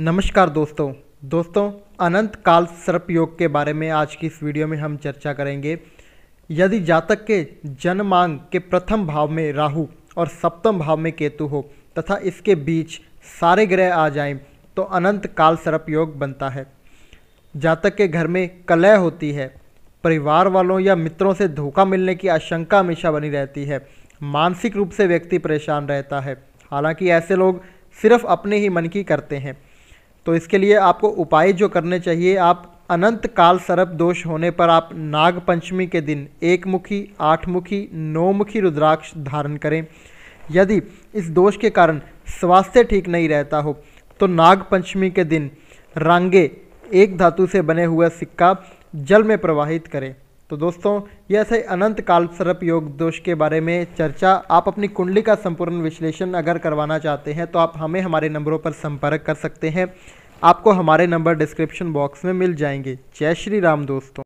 नमस्कार दोस्तों दोस्तों अनंत काल सर्प योग के बारे में आज की इस वीडियो में हम चर्चा करेंगे यदि जातक के जन्मांग के प्रथम भाव में राहु और सप्तम भाव में केतु हो तथा इसके बीच सारे ग्रह आ जाएं तो अनंत काल सर्प योग बनता है जातक के घर में कलह होती है परिवार वालों या मित्रों से धोखा मिलने की आशंका हमेशा बनी रहती है मानसिक रूप से व्यक्ति परेशान रहता है हालांकि ऐसे लोग सिर्फ अपने ही मन की करते हैं तो इसके लिए आपको उपाय जो करने चाहिए आप अनंत काल सर्प दोष होने पर आप नाग पंचमी के दिन एक मुखी आठ मुखी नौ मुखी रुद्राक्ष धारण करें यदि इस दोष के कारण स्वास्थ्य ठीक नहीं रहता हो तो नाग पंचमी के दिन रंगे एक धातु से बने हुए सिक्का जल में प्रवाहित करें तो दोस्तों यह सही अनंत काल सर्प योग दोष के बारे में चर्चा आप अपनी कुंडली का संपूर्ण विश्लेषण अगर करवाना चाहते हैं तो आप हमें हमारे नंबरों पर संपर्क कर सकते हैं आपको हमारे नंबर डिस्क्रिप्शन बॉक्स में मिल जाएंगे जय श्री राम दोस्तों